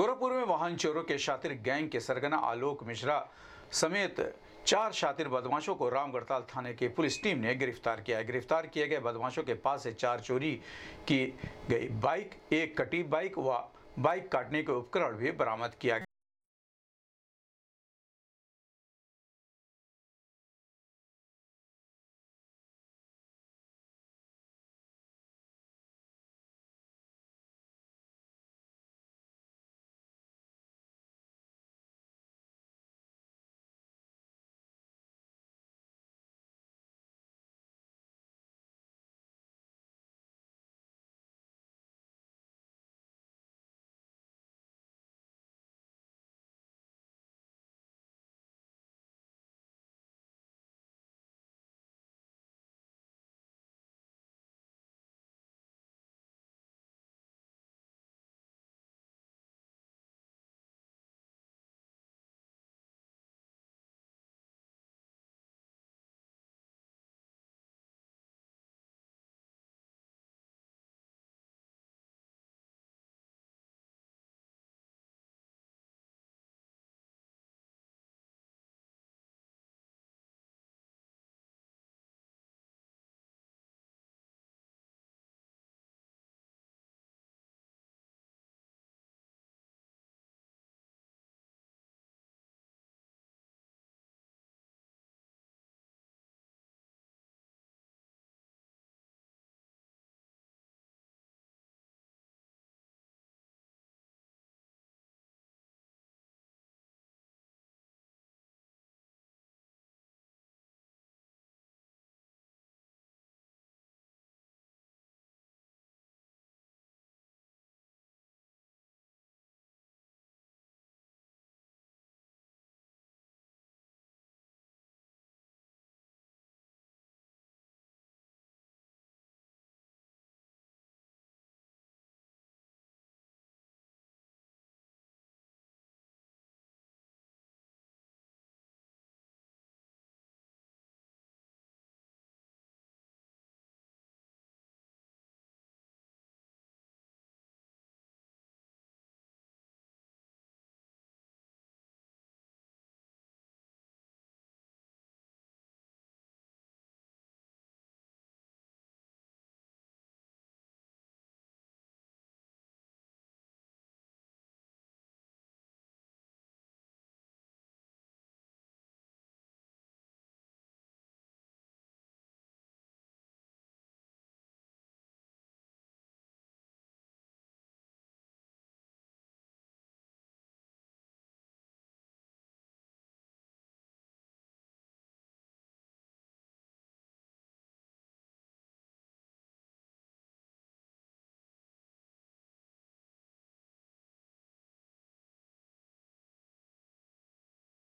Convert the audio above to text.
गोरखपुर में वाहन चोरों के शातिर गैंग के सरगना आलोक मिश्रा समेत चार शातिर बदमाशों को रामगढ़ताल थाने की पुलिस टीम ने गिरफ्तार किया गिरफ्तार किए गए बदमाशों के पास से चार चोरी की गई बाइक एक कटी बाइक व बाइक काटने के उपकरण भी बरामद किया गया